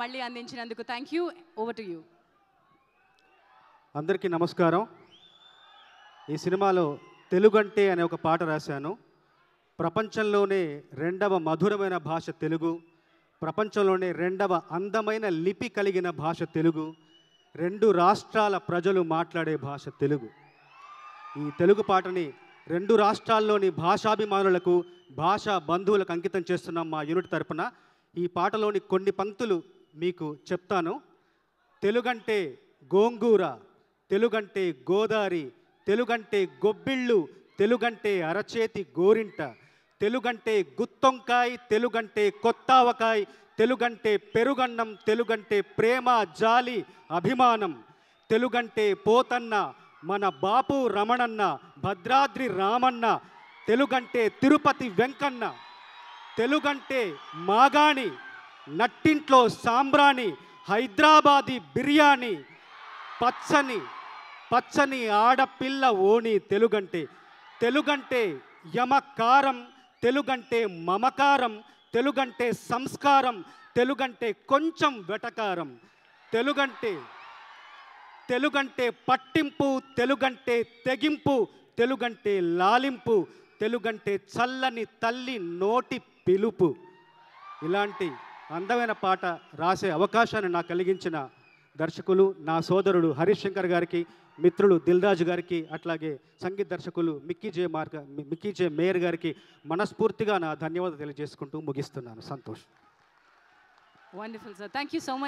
మళ్ళీ అందించినందుకు thank you over to you అందరికీ నమస్కారం ఈ సినిమాలో తెలుగంటే అనే ఒక పాట రాశాను ప్రపంచంలోనే రెండవ మధురమైన భాష తెలుగు ప్రపంచంలోనే రెండవ అందమైన లిపి కలిగిన భాష తెలుగు రెండు రాష్ట్రాల ప్రజలు మాట్లాడే భాష తెలుగు ఈ తెలుగు పాటని రెండు రాష్ట్రాల్లోని భాషాభిమానులకు భాషా బంధువులకు అంకితం చేస్తున్నాం మా యూనిట్ తరపున ఈ పాటలోని కొన్ని పంక్తులు మీకు చెప్తాను తెలుగంటే గోంగూర తెలుగంటే గోదారి తెలుగంటే గొబ్బిళ్ళు తెలుగంటే అరచేతి గోరింట తెలుగంటే గుత్తొంకాయ తెలుగంటే కొత్తావకాయ తెలుగంటే పెరుగన్నం తెలుగంటే ప్రేమ జాలి అభిమానం తెలుగంటే పోతన్న మన బాపు రమణన్న భద్రాద్రి రామన్న తెలుగంటే తిరుపతి వెంకన్న తెలుగంటే మాగాణి నట్టింట్లో సాంబ్రాణి హైదరాబాది బిర్యానీ పచ్చని పచ్చని ఆడపిల్ల ఓణి తెలుగంటే తెలుగంటే యమకారం తెలుగంటే మమకారం తెలుగంటే సంస్కారం తెలుగంటే కొంచెం వెటకారం తెలుగంటే తెలుగంటే పట్టింపు తెలుగంటే తెగింపు తెలుగంటే లాలింపు తెలుగంటే చల్లని తల్లి నోటి పిలుపు ఇలాంటి అందమైన పాట రాసే అవకాశాన్ని నాకు కలిగించిన దర్శకులు నా సోదరుడు హరీష్ శంకర్ గారికి మిత్రులు దిల్రాజు గారికి అట్లాగే సంగీత దర్శకులు మిక్కీ జే మార్గ మిక్కీ జే మేయర్ గారికి మనస్ఫూర్తిగా నా ధన్యవాదాలు తెలియజేసుకుంటూ ముగిస్తున్నాను Santosh wonderful sir thank you so much